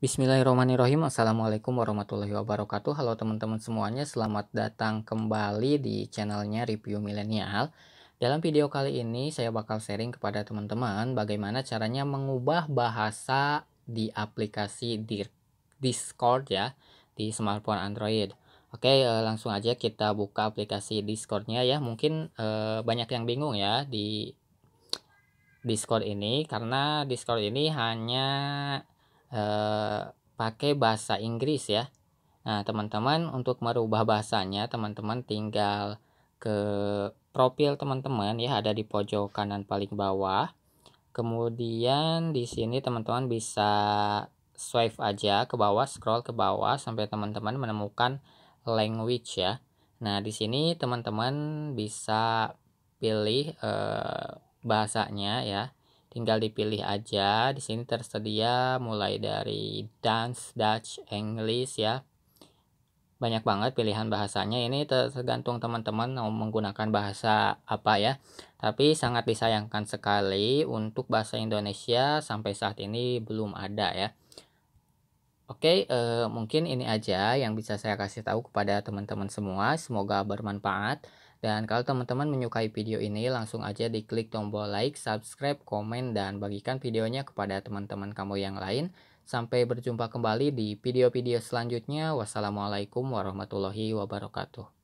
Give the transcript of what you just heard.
Bismillahirrahmanirrahim. Assalamualaikum warahmatullahi wabarakatuh. Halo teman-teman semuanya, selamat datang kembali di channelnya Review Milenial. Dalam video kali ini saya bakal sharing kepada teman-teman bagaimana caranya mengubah bahasa di aplikasi Discord ya di smartphone Android. Oke, eh, langsung aja kita buka aplikasi Discordnya ya. Mungkin eh, banyak yang bingung ya di Discord ini karena Discord ini hanya eh, pakai bahasa Inggris ya. Nah, teman-teman untuk merubah bahasanya, teman-teman tinggal ke profil teman-teman ya ada di pojok kanan paling bawah. Kemudian di sini teman-teman bisa swipe aja ke bawah, scroll ke bawah sampai teman-teman menemukan language ya. Nah, di sini teman-teman bisa pilih eh, bahasanya ya tinggal dipilih aja di sini tersedia mulai dari dance Dutch English ya banyak banget pilihan bahasanya ini tergantung teman-teman mau menggunakan bahasa apa ya tapi sangat disayangkan sekali untuk bahasa Indonesia sampai saat ini belum ada ya Oke, eh, mungkin ini aja yang bisa saya kasih tahu kepada teman-teman semua. Semoga bermanfaat. Dan kalau teman-teman menyukai video ini, langsung aja diklik tombol like, subscribe, komen, dan bagikan videonya kepada teman-teman kamu yang lain. Sampai berjumpa kembali di video-video selanjutnya. Wassalamualaikum warahmatullahi wabarakatuh.